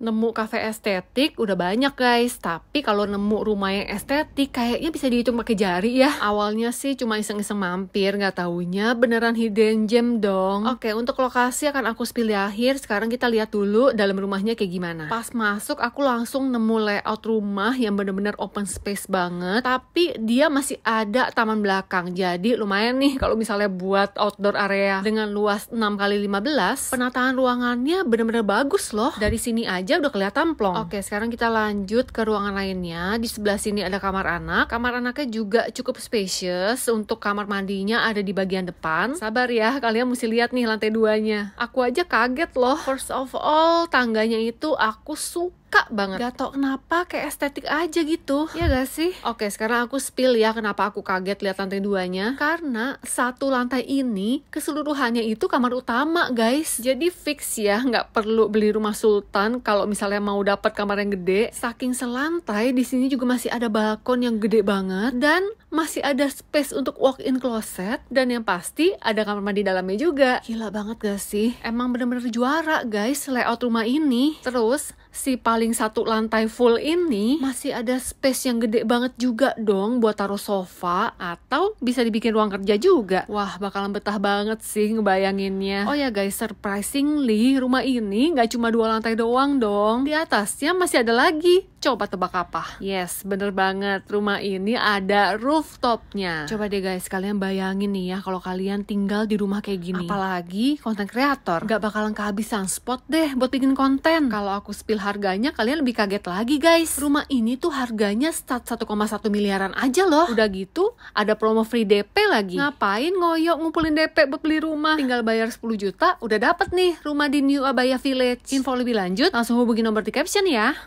nemu kafe estetik udah banyak guys tapi kalau nemu rumah yang estetik kayaknya bisa dihitung pakai jari ya awalnya sih cuma iseng-iseng mampir nggak taunya beneran hidden gem dong oke untuk lokasi akan aku spill pilih akhir sekarang kita lihat dulu dalam rumahnya kayak gimana pas masuk aku langsung nemu layout rumah yang bener-bener open space banget tapi dia masih ada taman belakang jadi lumayan nih kalau misalnya buat outdoor area dengan luas 6 kali 15 penataan ruangannya bener-bener bagus loh dari sini aja aja udah kelihatan plong. Oke, sekarang kita lanjut ke ruangan lainnya. Di sebelah sini ada kamar anak. Kamar anaknya juga cukup spacious. Untuk kamar mandinya ada di bagian depan. Sabar ya, kalian mesti lihat nih lantai duanya. Aku aja kaget loh. First of all, tangganya itu aku suka suka banget Gak tau kenapa kayak estetik aja gitu Iya gak sih? Oke sekarang aku spill ya kenapa aku kaget lihat lantai duanya Karena satu lantai ini keseluruhannya itu kamar utama guys Jadi fix ya nggak perlu beli rumah sultan Kalau misalnya mau dapat kamar yang gede Saking selantai di sini juga masih ada balkon yang gede banget Dan masih ada space untuk walk-in closet dan yang pasti ada kamar mandi dalamnya juga. Gila banget gak sih? Emang bener-bener juara guys layout rumah ini. Terus si paling satu lantai full ini masih ada space yang gede banget juga dong buat taruh sofa atau bisa dibikin ruang kerja juga. Wah, bakalan betah banget sih ngebayanginnya. Oh ya guys, surprisingly rumah ini nggak cuma dua lantai doang dong. Di atasnya masih ada lagi. Coba tebak apa? Yes, bener banget. Rumah ini ada rooftopnya. Coba deh guys, kalian bayangin nih ya kalau kalian tinggal di rumah kayak gini. Apalagi konten kreator. Nggak bakalan kehabisan spot deh buat bikin konten. Kalau aku spill harganya kalian lebih kaget lagi guys. Rumah ini tuh harganya start 1,1 miliaran aja loh. Udah gitu ada promo free DP lagi. Ngapain ngoyok ngumpulin DP buat beli rumah? Tinggal bayar 10 juta udah dapet nih rumah di New Abaya Village. Info lebih lanjut langsung hubungi nomor di caption ya.